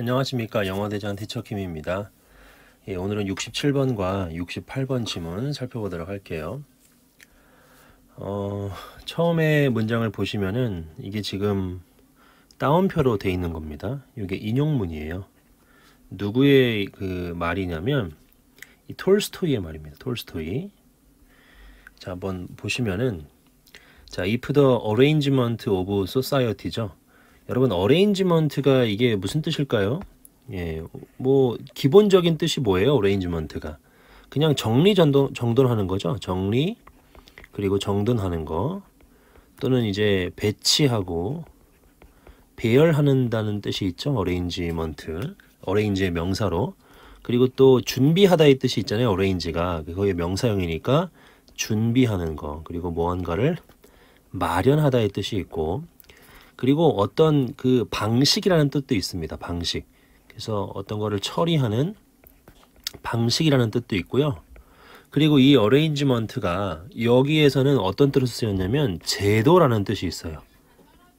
안녕하십니까 영어대전 티처킴입니다. 예, 오늘은 67번과 68번 지문 살펴보도록 할게요. 어, 처음에 문장을 보시면은 이게 지금 다운표로 돼 있는 겁니다. 이게 인용문이에요. 누구의 그 말이냐면 이 톨스토이의 말입니다. 톨스토이. 자 한번 보시면은 자 if the arrangement of society죠. 여러분 어레인지먼트가 이게 무슨 뜻일까요? 예, 뭐 기본적인 뜻이 뭐예요? 어레인지먼트가 그냥 정리 정돈 정돈하는 거죠. 정리 그리고 정돈하는 거 또는 이제 배치하고 배열하는다는 뜻이 있죠. 어레인지먼트 어레인지의 명사로 그리고 또 준비하다의 뜻이 있잖아요. 어레인지가 거기에 명사형이니까 준비하는 거 그리고 무언가를 마련하다의 뜻이 있고 그리고 어떤 그 방식이라는 뜻도 있습니다. 방식. 그래서 어떤 거를 처리하는 방식이라는 뜻도 있고요. 그리고 이 어레인지먼트가 여기에서는 어떤 뜻으로 쓰였냐면 제도라는 뜻이 있어요.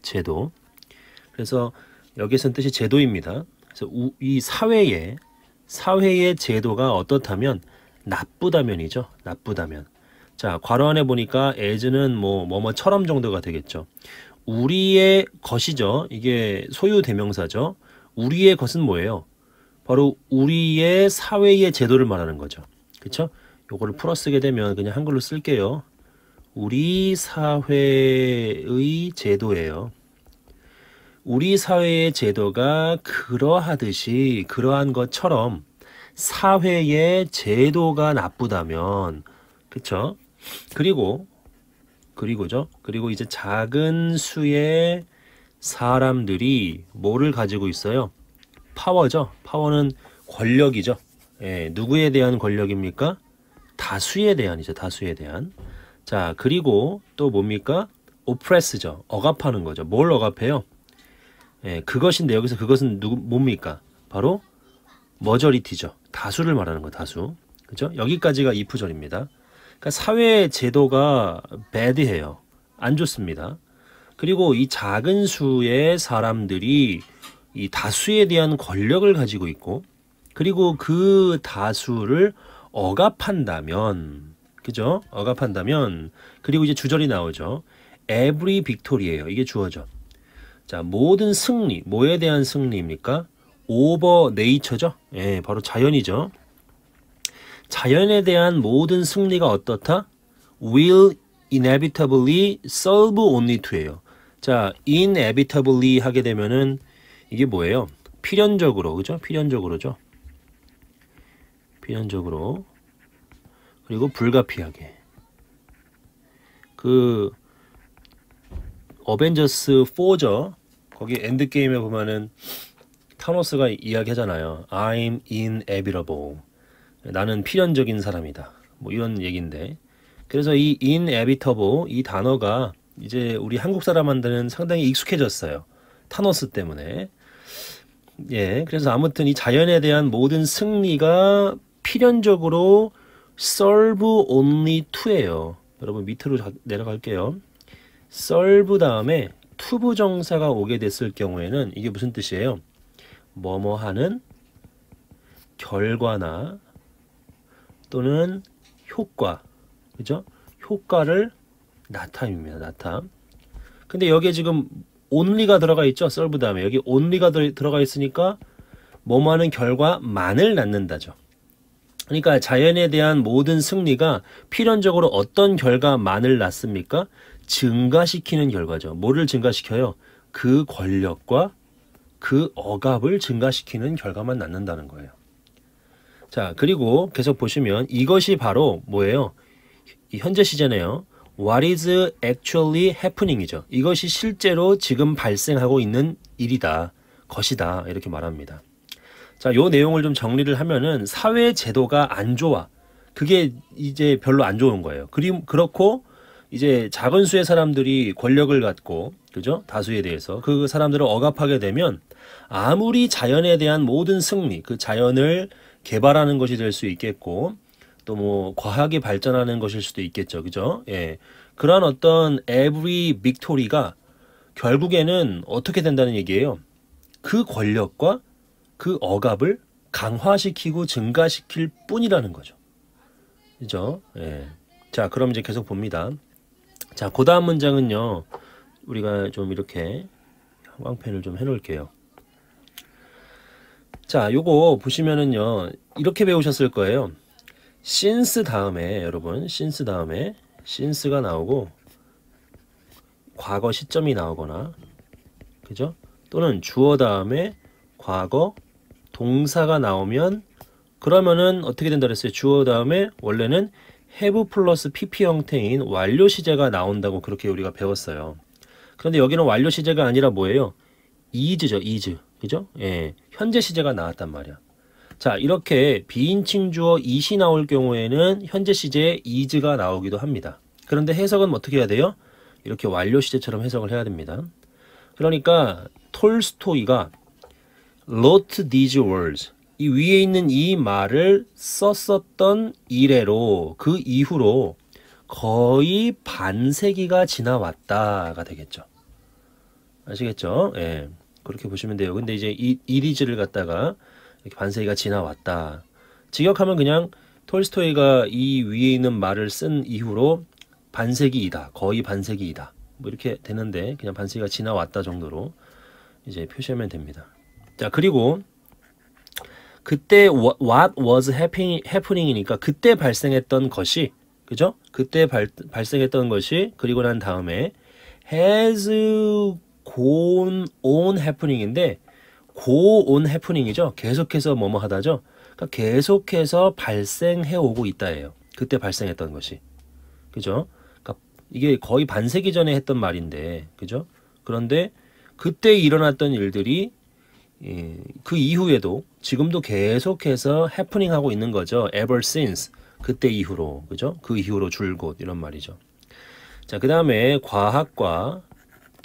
제도. 그래서 여기에서는 뜻이 제도입니다. 그래서 이 사회에 사회의 제도가 어떻다면 나쁘다면이죠. 나쁘다면. 자, 괄호 안에 보니까 as는 뭐 뭐뭐처럼 정도가 되겠죠. 우리의 것이죠. 이게 소유 대명사죠. 우리의 것은 뭐예요? 바로 우리의 사회의 제도를 말하는 거죠. 그렇죠? 요거를 풀어 쓰게 되면 그냥 한글로 쓸게요. 우리 사회의 제도예요. 우리 사회의 제도가 그러하듯이 그러한 것처럼 사회의 제도가 나쁘다면 그렇죠? 그리고 그리고죠. 그리고 이제 작은 수의 사람들이 뭐를 가지고 있어요? 파워죠. 파워는 권력이죠. 예, 누구에 대한 권력입니까? 다수에 대한이죠. 다수에 대한. 자, 그리고 또 뭡니까? 오프레스죠. 억압하는 거죠. 뭘 억압해요? 예, 그것인데 여기서 그것은 누구 뭡니까? 바로 머저리티죠. 다수를 말하는 거 다수. 그죠? 여기까지가 이프절입니다 그러니까 사회 제도가 배드해요. 안 좋습니다. 그리고 이 작은 수의 사람들이 이 다수에 대한 권력을 가지고 있고 그리고 그 다수를 억압한다면 그죠? 억압한다면 그리고 이제 주절이 나오죠. every victory예요. 이게 주어죠. 자, 모든 승리, 뭐에 대한 승리입니까? 오버 네이처죠 예, 바로 자연이죠. 자연에 대한 모든 승리가 어떻다? will inevitably solve only to예요. 자, inevitably 하게 되면은 이게 뭐예요? 필연적으로, 그죠? 필연적으로죠. 필연적으로. 그리고 불가피하게. 그 어벤져스 4죠. 거기 엔드게임에 보면은 타노스가 이야기하잖아요. I'm inevitable. 나는 필연적인 사람이다. 뭐 이런 얘기인데 그래서 이 inevitable 이 단어가 이제 우리 한국 사람한테는 상당히 익숙해졌어요. 타노스 때문에. 예, 그래서 아무튼 이 자연에 대한 모든 승리가 필연적으로 solve only to예요. 여러분 밑으로 내려갈게요. solve 다음에 to 부정사가 오게 됐을 경우에는 이게 무슨 뜻이에요? 뭐뭐 하는 결과나 또는 효과 그죠? 효과를 나타냅니다나타 근데 여기에 지금 only가 들어가 있죠. 썰브 다음에 여기 only가 들어가 있으니까 뭐뭐하는 결과만을 낳는다죠. 그러니까 자연에 대한 모든 승리가 필연적으로 어떤 결과만을 낳습니까? 증가시키는 결과죠. 뭐를 증가시켜요? 그 권력과 그 억압을 증가시키는 결과만 낳는다는 거예요. 자, 그리고 계속 보시면 이것이 바로 뭐예요? 현재 시제네요. What is actually happening이죠. 이것이 실제로 지금 발생하고 있는 일이다. 것이다. 이렇게 말합니다. 자, 요 내용을 좀 정리를 하면은 사회 제도가 안 좋아. 그게 이제 별로 안 좋은 거예요. 그리 그렇고 이제 작은 수의 사람들이 권력을 갖고 그죠? 다수에 대해서 그 사람들을 억압하게 되면 아무리 자연에 대한 모든 승리, 그 자연을 개발하는 것이 될 수 있겠고 또 뭐 과학이 발전하는 것일 수도 있겠죠. 그죠? 예. 그러 어떤 every victory가 결국에는 어떻게 된다는 얘기예요. 그 권력과 그 억압을 강화시키고 증가시킬 뿐이라는 거죠. 그죠? 예. 자, 그럼 이제 계속 봅니다. 자, 그 다음 문장은요. 우리가 좀 이렇게 형펜을좀 해놓을게요. 자, 요거 보시면은요. 이렇게 배우셨을 거예요. s i 다음에 여러분, s i 다음에 s i 가 나오고 과거 시점이 나오거나 그죠? 또는 주어 다음에 과거 동사가 나오면 그러면은 어떻게 된다 그랬어요? 주어 다음에 원래는 have 플러스 pp 형태인 완료 시제가 나온다고 그렇게 우리가 배웠어요. 그런데 여기는 완료 시제가 아니라 뭐예요? is죠, is. 그죠? 예. 현재 시제가 나왔단 말이야. 자, 이렇게 비인칭 주어 이시 나올 경우에는 현재 시제에 이즈가 나오기도 합니다. 그런데 해석은 뭐 어떻게 해야 돼요? 이렇게 완료 시제처럼 해석을 해야 됩니다. 그러니까 톨스토이가 wrote these words 이 위에 있는 이 말을 썼었던 이래로 그 이후로 거의 반세기가 지나왔다가 되겠죠. 아시겠죠? 예. 그렇게 보시면 돼요. 근데 이제 이리즈를 갖다가 이렇게 반세이가 지나왔다. 직역하면 그냥 톨스토이가 이 위에 있는 말을 쓴 이후로 반세기이다. 거의 반세기이다. 뭐 이렇게 되는데 그냥 반세기가 지나왔다 정도로 이제 표시하면 됩니다. 자, 그리고 그때 what was happening, 이니까 그때 발생했던 것이 그죠? 그때 발, 발생했던 것이 그리고 난 다음에 has 고온 온 해프닝인데 고온 해프닝이죠. 계속해서 뭐뭐 하다죠. 그러니까 계속해서 발생해 오고 있다예요. 그때 발생했던 것이. 그죠? 그러니까 이게 거의 반세기 전에 했던 말인데. 그죠? 그런데 그때 일어났던 일들이 예, 그 이후에도 지금도 계속해서 해프닝 하고 있는 거죠. ever since 그때 이후로 그죠? 그 이후로 줄곧 이런 말이죠. 자, 그 다음에 과학과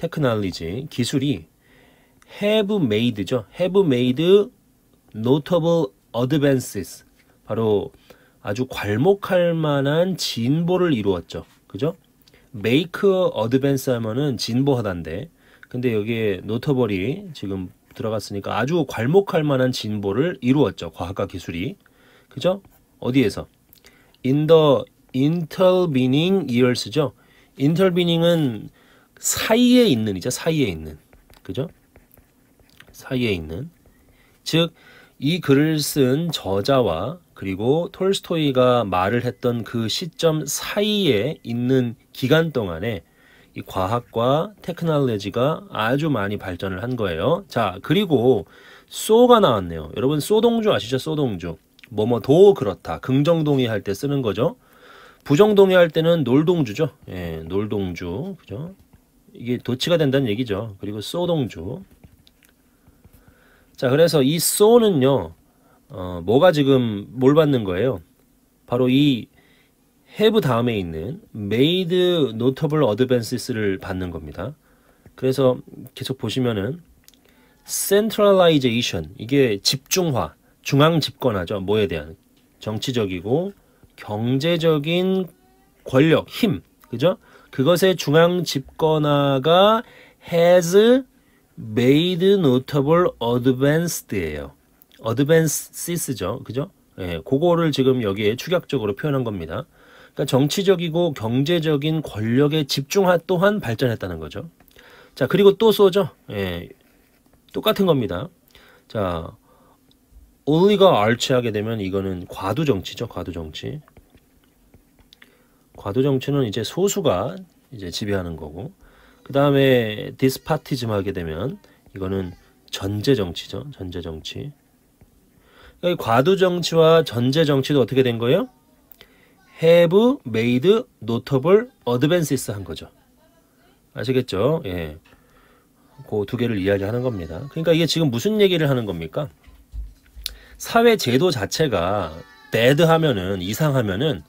테크놀리지 기술이 have made죠. have made notable advances. 바로 아주 괄목할 만한 진보를 이루었죠. 그죠? make advance 하면은 진보하단데 근데 여기에 노터벌이 지금 들어갔으니까 아주 괄목할 만한 진보를 이루었죠. 과학과 기술이. 그죠? 어디에서? in the intervening years죠. intervening은 사이에 있는 이죠 사이에 있는 그죠? 사이에 있는 즉 이 글을 쓴 저자와 그리고 톨스토이가 말을 했던 그 시점 사이에 있는 기간 동안에 이 과학과 테크놀로지가 아주 많이 발전을 한 거예요. 자, 그리고 소가 나왔네요. 여러분 소동주 아시죠? 소동주. 뭐뭐도 그렇다. 긍정동의 할 때 쓰는 거죠. 부정동의 할 때는 놀동주죠. 예, 놀동주. 그죠? 이게 도치가 된다는 얘기죠. 그리고 소동주. 자, 그래서 이 소는요, 어, 뭐가 지금 뭘 받는 거예요? 바로 이해 a 다음에 있는 메이드 노 n 블어드밴시스를 받는 겁니다. 그래서 계속 보시면은 센트럴라이제이션 이게 집중화, 중앙 집권하죠 뭐에 대한 정치적이고 경제적인 권력, 힘, 그죠? 그것의 중앙 집권화가 has made notable advanced예요. advances죠. 그죠? 예, 그거를 지금 여기에 축약적으로 표현한 겁니다. 그러니까 정치적이고 경제적인 권력의 집중화 또한 발전했다는 거죠. 자, 그리고 또 쏘죠. 예, 똑같은 겁니다. 자, 올리가 알치하게 되면 이거는 과도 정치죠. 과도 정치. 과도 정치는 이제 소수가 이제 지배하는 거고 그 다음에 디스파티즘 하게 되면 이거는 전제 정치죠. 전제 정치. 그러니까 과도 정치와 전제 정치도 어떻게 된 거예요? have made notable advances 한 거죠. 아시겠죠? 예. 그 두 개를 이야기하는 겁니다. 그러니까 이게 지금 무슨 얘기를 하는 겁니까? 사회 제도 자체가 bad 하면은 이상하면은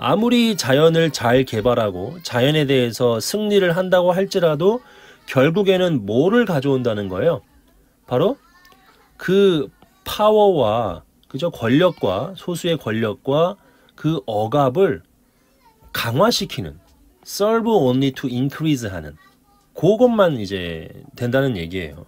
아무리 자연을 잘 개발하고 자연에 대해서 승리를 한다고 할지라도 결국에는 뭐를 가져온다는 거예요? 바로 그 파워와 그저 권력과 소수의 권력과 그 억압을 강화시키는 serve only to increase 하는 그것만 이제 된다는 얘기예요.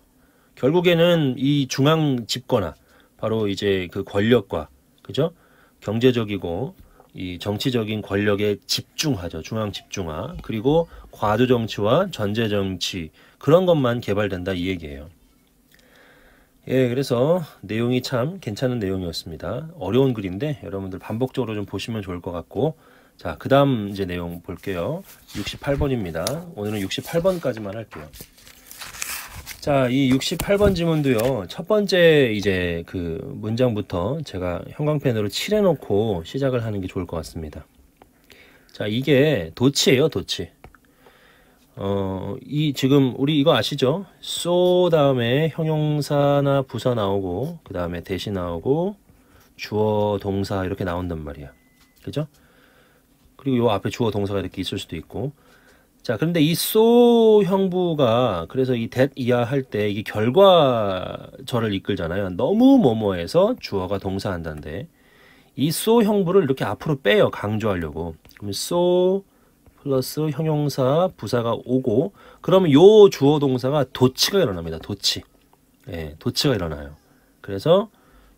결국에는 이 중앙 집권화 바로 이제 그 권력과 그죠? 경제적이고 이 정치적인 권력에 집중하죠. 중앙 집중화. 그리고 과도 정치와 전제 정치 그런 것만 개발된다 이 얘기예요. 예, 그래서 내용이 참 괜찮은 내용이었습니다. 어려운 글인데 여러분들 반복적으로 좀 보시면 좋을 것 같고 자, 그다음 이제 내용 볼게요. 68번입니다. 오늘은 68번까지만 할게요. 자, 이 68번 지문도요. 첫 번째 이제 그 문장부터 제가 형광펜으로 칠해 놓고 시작을 하는 게 좋을 것 같습니다. 자, 이게 도치예요, 도치. 어, 이 지금 우리 이거 아시죠? so 다음에 형용사나 부사 나오고 그다음에 대시 나오고 주어 동사 이렇게 나온단 말이야. 그죠? 그리고 요 앞에 주어 동사가 이렇게 있을 수도 있고 자, 그런데 이소 형부가 그래서 이 t 이하 할 때 이게 결과절을 이끌잖아요. 너무 뭐뭐해서 주어가 동사한다는데 이소 형부를 이렇게 앞으로 빼요. 강조하려고. 그러면 so 플러스 형용사 부사가 오고 그러면 요 주어 동사가 도치가 일어납니다. 도치. 예, 도치가 일어나요. 그래서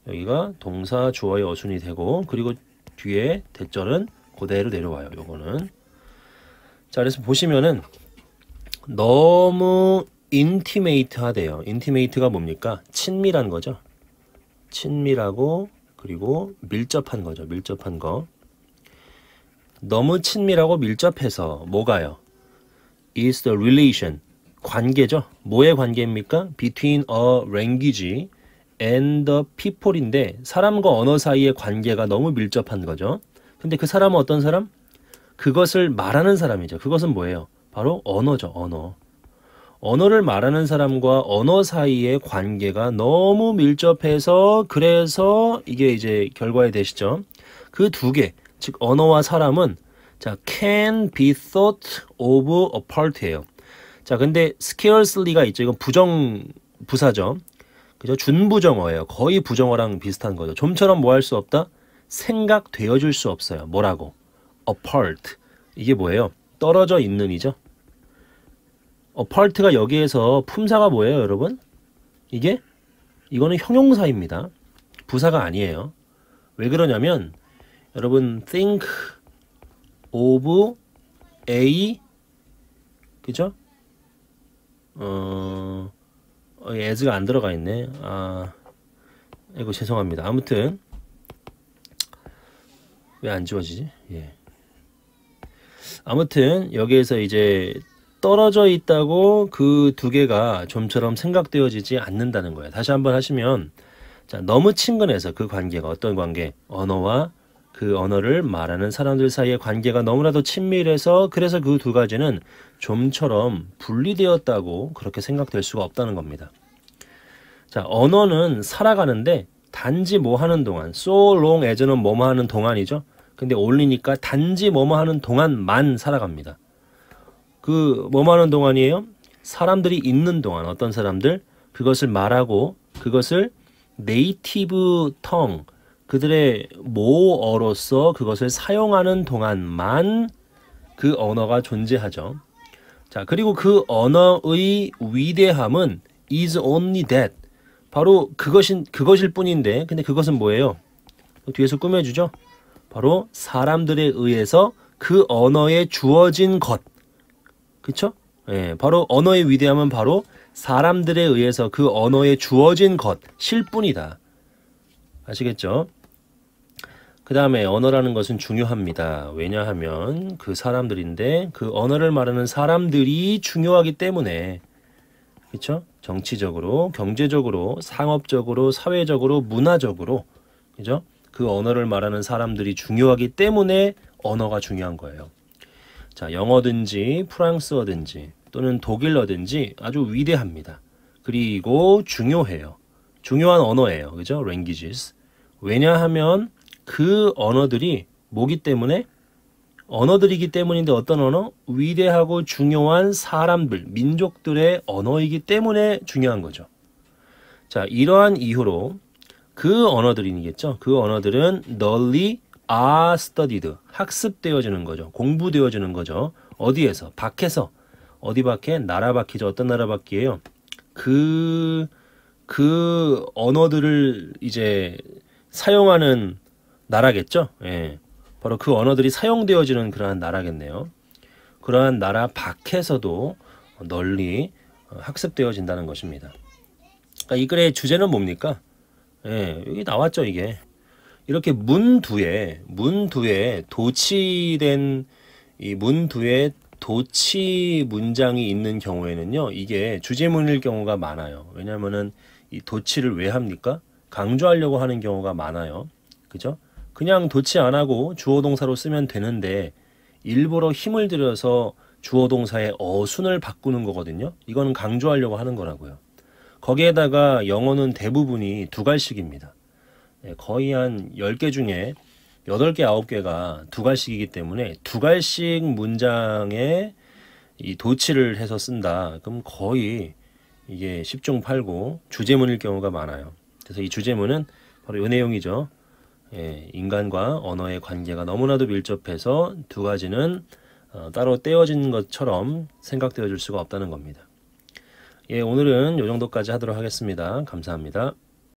여기가 동사 주어의 어순이 되고 그리고 뒤에 대절은 고대로 내려와요. 요거는 자, 그래서 보시면은 너무 인티메이트 화돼요 인티메이트가 뭡니까? 친밀한 거죠. 친밀하고 그리고 밀접한 거죠. 밀접한 거. 너무 친밀하고 밀접해서 뭐가요? is the relation 관계죠. 뭐의 관계입니까? between a language and the people인데 사람과 언어 사이의 관계가 너무 밀접한 거죠. 근데 그 사람은 어떤 사람? 그것을 말하는 사람이죠. 그것은 뭐예요? 바로 언어죠, 언어. 언어를 말하는 사람과 언어 사이의 관계가 너무 밀접해서 그래서 이게 이제 결과에 되시죠. 그 두 개, 즉 언어와 사람은 자 can be thought of apart예요. 자 근데 scarcely가 있죠. 이건 부정 부사죠. 그죠? 준부정어예요. 거의 부정어랑 비슷한 거죠. 좀처럼 뭐 할 수 없다? 생각되어줄 수 없어요. 뭐라고? apart 이게 뭐예요? 떨어져 있는이죠. apart가 여기에서 품사가 뭐예요, 여러분? 이게 이거는 형용사입니다. 부사가 아니에요. 왜 그러냐면 여러분 think of a 그죠? 어, 어 as가 안 들어가 있네. 아, 이거 죄송합니다. 아무튼 왜 안 지워지지? 예. 아무튼 여기에서 이제 떨어져 있다고 그 두 개가 좀처럼 생각되어지지 않는다는 거예요. 다시 한번 하시면 자, 너무 친근해서 그 관계가 어떤 관계? 언어와 그 언어를 말하는 사람들 사이의 관계가 너무나도 친밀해서 그래서 그 두 가지는 좀처럼 분리되었다고 그렇게 생각될 수가 없다는 겁니다. 자, 언어는 살아가는데 단지 뭐 하는 동안, so long as는 뭐뭐 하는 동안이죠. 근데 올리니까 단지 뭐뭐 하는 동안만 살아갑니다. 그 뭐뭐 하는 동안이에요? 사람들이 있는 동안 어떤 사람들 그것을 말하고 그것을 네이티브 텅 그들의 모어로서 그것을 사용하는 동안만 그 언어가 존재하죠. 자, 그리고 그 언어의 위대함은 is only that. 바로 그것인 그것일 뿐인데 근데 그것은 뭐예요? 뒤에서 꾸며주죠. 바로 사람들에 의해서 그 언어에 주어진 것. 그쵸? 예, 바로 언어의 위대함은 바로 사람들에 의해서 그 언어에 주어진 것실 뿐이다. 아시겠죠? 그 다음에 언어라는 것은 중요합니다. 왜냐하면 그 사람들인데 그 언어를 말하는 사람들이 중요하기 때문에 그쵸 정치적으로, 경제적으로, 상업적으로, 사회적으로, 문화적으로 그죠? 그 언어를 말하는 사람들이 중요하기 때문에 언어가 중요한 거예요. 자, 영어든지 프랑스어든지 또는 독일어든지 아주 위대합니다. 그리고 중요해요. 중요한 언어예요. 그죠? languages. 왜냐하면 그 언어들이 뭐기 때문에 언어들이기 때문인데 어떤 언어? 위대하고 중요한 사람들, 민족들의 언어이기 때문에 중요한 거죠. 자, 이러한 이유로 그 언어들이겠죠. 그 언어들은 널리 아 스터디드 학습되어지는 거죠. 공부되어지는 거죠. 어디에서? 밖에서. 어디 밖에? 나라 밖이죠. 어떤 나라 밖이에요? 그, 그 언어들을 이제 사용하는 나라겠죠. 예. 바로 그 언어들이 사용되어지는 그러한 나라겠네요. 그러한 나라 밖에서도 널리 학습되어진다는 것입니다. 그러니까 이 글의 주제는 뭡니까? 예, 여기 나왔죠, 이게. 이렇게 문두에, 문두에 도치된, 이 문두에 도치 문장이 있는 경우에는요, 이게 주제문일 경우가 많아요. 왜냐면은 이 도치를 왜 합니까? 강조하려고 하는 경우가 많아요. 그죠? 그냥 도치 안 하고 주어 동사로 쓰면 되는데 일부러 힘을 들여서 주어 동사의 어순을 바꾸는 거거든요. 이거 강조하려고 하는 거라고요. 거기에다가 영어는 대부분이 두갈씩입니다. 예, 거의 한 10개 중에 8개, 9개가 두갈씩이기 때문에 두갈씩 문장에 이 도치를 해서 쓴다. 그럼 거의 이게 10종 8고 주제문일 경우가 많아요. 그래서 이 주제문은 바로 이 내용이죠. 예, 인간과 언어의 관계가 너무나도 밀접해서 두 가지는 어, 따로 떼어진 것처럼 생각되어 줄 수가 없다는 겁니다. 예, 오늘은 요 정도까지 하도록 하겠습니다. 감사합니다.